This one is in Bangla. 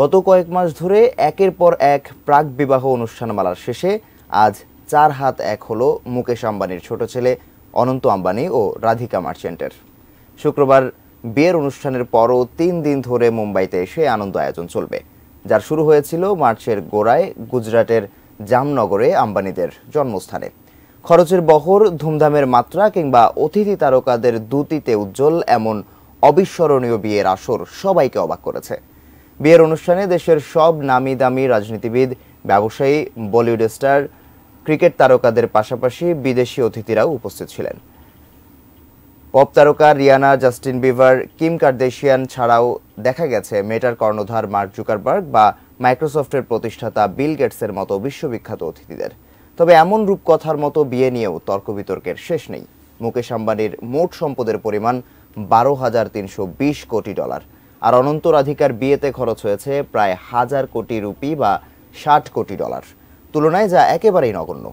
গত কয়েক মাস ধরে একের পর এক প্রাক বিবাহ অনুষ্ঠানমালার শেষে আজ চার হাত এক হলো মুকেশ আম্বানির ছোট ছেলে অনন্ত আম্বানি ও রাধিকা মার্চেন্টের শুক্রবার বিয়ের অনুষ্ঠানের পরও তিন দিন ধরে মুম্বাইতে এসে আনন্দ আয়োজন চলবে যার শুরু হয়েছিল মার্চের গোড়ায় গুজরাটের জামনগরে আম্বানিদের জন্মস্থানে খরচের বহর ধুমধামের মাত্রা কিংবা অতিথি তারকাদের দুতিতে উজ্জ্বল এমন অবিস্মরণীয় বিয়ের আসর সবাইকে অবাক করেছে বিয়ের অনুষ্ঠানে দেশের সব নামি দামি রাজনীতিবিদ ব্যবসায়ী বলিউড স্টার ক্রিকেট তারকাদের পাশাপাশি বিদেশি অতিথিরাও উপস্থিত ছিলেন পপ তারকা Rihanna Justin Bieber Kim Kardashian ছাড়াও দেখা গেছে মেটার কর্ণধার মার্ক জুকারবার্গ বা মাইক্রোসফটের প্রতিষ্ঠাতা বিল গেটসের মতো বিশ্ববিখ্যাত অতিথিদের তবে এমন রূপকথার মতো বিয়ে নিয়েও তর্ক বিতর্কের শেষ নেই মুকেশ আম্বানির মোট সম্পদের পরিমাণ বারো হাজার তিনশো বিশ কোটি ডলার আর অনন্ত রাধিকার বিয়েতে খরচ হয়েছে প্রায় হাজার কোটি রুপি বা ষাট কোটি ডলার তুলনায় যা একেবারেই নগণ্য